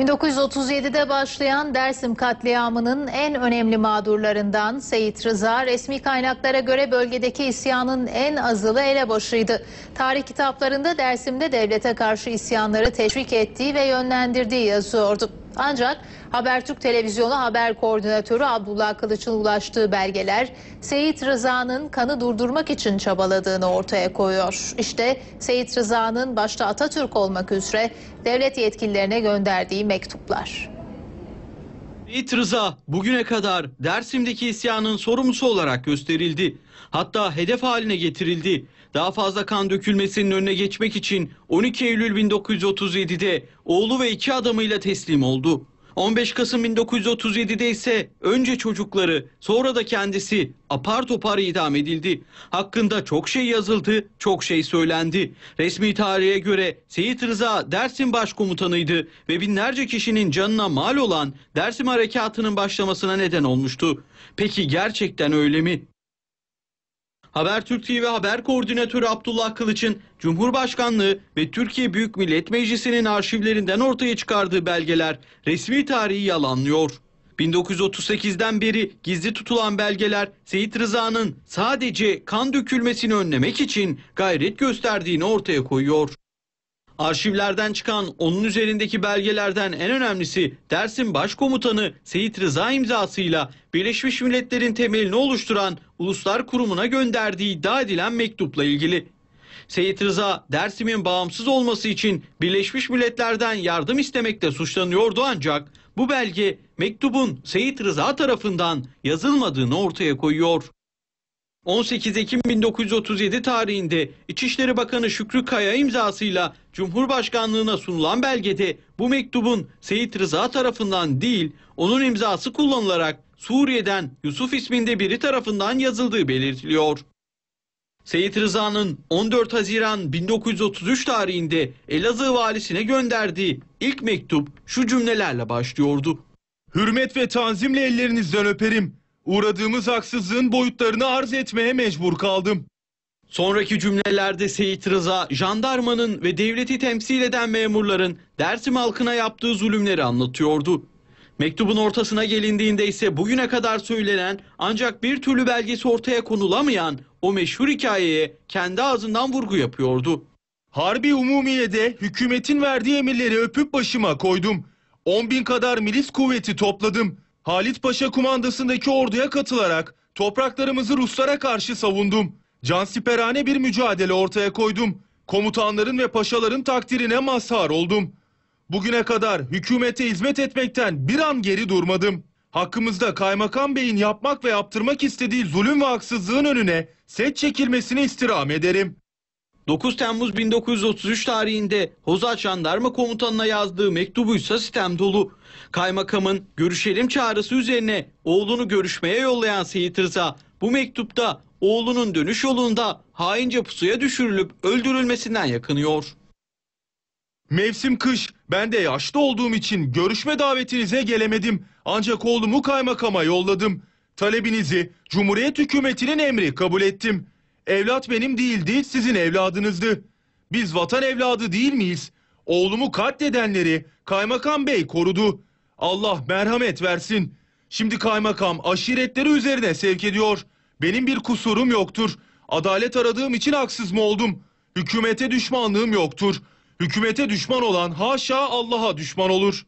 1937'de başlayan Dersim katliamının en önemli mağdurlarından Seyit Rıza resmi kaynaklara göre bölgedeki isyanın en azılı elebaşıydı. Tarih kitaplarında Dersim'de devlete karşı isyanları teşvik ettiği ve yönlendirdiği yazıyordu. Ancak Habertürk Televizyonu haber koordinatörü Abdullah Kılıç'ın ulaştığı belgeler Seyit Rıza'nın kanı durdurmak için çabaladığını ortaya koyuyor. İşte Seyit Rıza'nın başta Atatürk olmak üzere devlet yetkililerine gönderdiği mektuplar. İt Rıza bugüne kadar Dersim'deki isyanın sorumlusu olarak gösterildi. Hatta hedef haline getirildi. Daha fazla kan dökülmesinin önüne geçmek için 12 Eylül 1937'de oğlu ve iki adamıyla teslim oldu. 15 Kasım 1937'de ise önce çocukları sonra da kendisi apar topar idam edildi. Hakkında çok şey yazıldı, çok şey söylendi. Resmi tarihe göre Seyit Rıza Dersim başkomutanıydı ve binlerce kişinin canına mal olan Dersim Harekatı'nın başlamasına neden olmuştu. Peki gerçekten öyle mi? Habertürk TV Haber Koordinatörü Abdullah Kılıç'ın Cumhurbaşkanlığı ve Türkiye Büyük Millet Meclisi'nin arşivlerinden ortaya çıkardığı belgeler resmi tarihi yalanlıyor. 1938'den beri gizli tutulan belgeler Seyit Rıza'nın sadece kan dökülmesini önlemek için gayret gösterdiğini ortaya koyuyor. Arşivlerden çıkan onun üzerindeki belgelerden en önemlisi Dersim Başkomutanı Seyit Rıza imzasıyla Birleşmiş Milletler'in temelini oluşturan Uluslar Kurumu'na gönderdiği iddia edilen mektupla ilgili. Seyit Rıza Dersim'in bağımsız olması için Birleşmiş Milletler'den yardım istemekte suçlanıyordu ancak bu belge mektubun Seyit Rıza tarafından yazılmadığını ortaya koyuyor. 18 Ekim 1937 tarihinde İçişleri Bakanı Şükrü Kaya imzasıyla Cumhurbaşkanlığına sunulan belgede bu mektubun Seyit Rıza tarafından değil, onun imzası kullanılarak Suriye'den Yusuf isminde biri tarafından yazıldığı belirtiliyor. Seyit Rıza'nın 14 Haziran 1933 tarihinde Elazığ valisine gönderdiği ilk mektup şu cümlelerle başlıyordu. Hürmet ve tanzimle ellerinizden öperim. Uğradığımız haksızlığın boyutlarını arz etmeye mecbur kaldım. Sonraki cümlelerde Seyit Rıza, jandarmanın ve devleti temsil eden memurların Dersim halkına yaptığı zulümleri anlatıyordu. Mektubun ortasına gelindiğinde ise bugüne kadar söylenen ancak bir türlü belgesi ortaya konulamayan o meşhur hikayeye kendi ağzından vurgu yapıyordu. Harbi Umumiye'de hükümetin verdiği emirleri öpüp başıma koydum. 10 bin kadar milis kuvveti topladım. Halit Paşa kumandasındaki orduya katılarak topraklarımızı Ruslara karşı savundum. Cansiperane bir mücadele ortaya koydum. Komutanların ve paşaların takdirine mazhar oldum. Bugüne kadar hükümete hizmet etmekten bir an geri durmadım. Hakkımızda kaymakam beyin yapmak ve yaptırmak istediği zulüm ve haksızlığın önüne set çekilmesini istirham ederim. 9 Temmuz 1933 tarihinde Hozat Jandarma Komutanı'na yazdığı mektubuysa sistem dolu. Kaymakamın görüşelim çağrısı üzerine oğlunu görüşmeye yollayan Seyit Rıza bu mektupta oğlunun dönüş yolunda haince pusuya düşürülüp öldürülmesinden yakınıyor. Mevsim kış. Ben de yaşlı olduğum için görüşme davetinize gelemedim. Ancak oğlumu kaymakama yolladım. Talebinizi Cumhuriyet hükümetinin emri kabul ettim. Evlat benim değildi, sizin evladınızdı. Biz vatan evladı değil miyiz? Oğlumu katledenleri kaymakam bey korudu. Allah merhamet versin. Şimdi kaymakam aşiretleri üzerine sevk ediyor. Benim bir kusurum yoktur. Adalet aradığım için haksız mı oldum? Hükümete düşmanlığım yoktur. Hükümete düşman olan haşa Allah'a düşman olur.''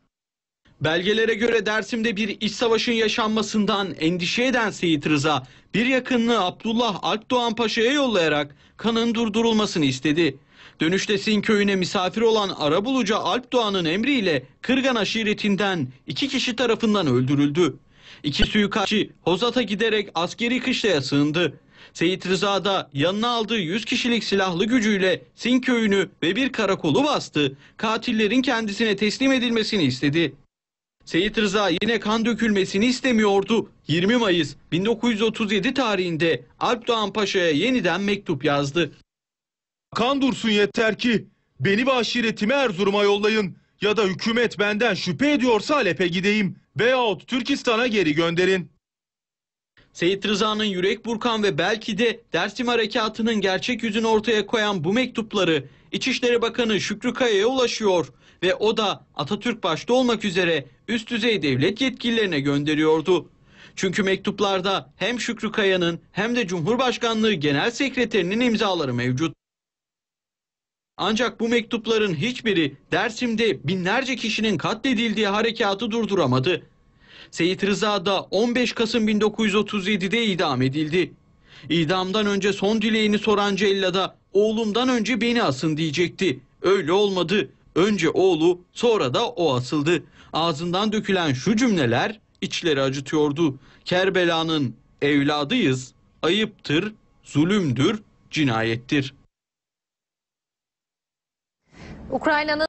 Belgelere göre Dersim'de bir iç savaşın yaşanmasından endişe eden Seyit Rıza, bir yakınını Abdullah Alpdoğan Paşa'ya yollayarak kanın durdurulmasını istedi. Dönüşte Sin köyüne misafir olan Arabulucu Alpdoğan'ın emriyle Kırgan aşiretinden iki kişi tarafından öldürüldü. İki suikastçı Hozat'a giderek askeri kışlaya sığındı. Seyit Rıza da yanına aldığı 100 kişilik silahlı gücüyle Sin köyünü ve bir karakolu bastı. Katillerin kendisine teslim edilmesini istedi. Seyit Rıza yine kan dökülmesini istemiyordu. 20 Mayıs 1937 tarihinde Alpdoğan Paşa'ya yeniden mektup yazdı. Kan dursun yeter ki beni ve aşiretimi Erzurum'a yollayın ya da hükümet benden şüphe ediyorsa Halep'e gideyim veyahut Türkistan'a geri gönderin. Seyit Rıza'nın yürek burkan ve belki de Dersim Harekatı'nın gerçek yüzünü ortaya koyan bu mektupları İçişleri Bakanı Şükrü Kaya'ya ulaşıyor ve o da Atatürk başta olmak üzere üst düzey devlet yetkililerine gönderiyordu. Çünkü mektuplarda hem Şükrü Kaya'nın hem de Cumhurbaşkanlığı Genel Sekreterinin imzaları mevcut. Ancak bu mektupların hiçbiri Dersim'de binlerce kişinin katledildiği harekatı durduramadı. Seyit Rıza da 15 Kasım 1937'de idam edildi. İdamdan önce son dileğini soran Cella da oğlumdan önce beni asın diyecekti. Öyle olmadı. Önce oğlu sonra da o asıldı. Ağzından dökülen şu cümleler içleri acıtıyordu. Kerbela'nın evladıyız, ayıptır, zulümdür, cinayettir. Ukrayna'nın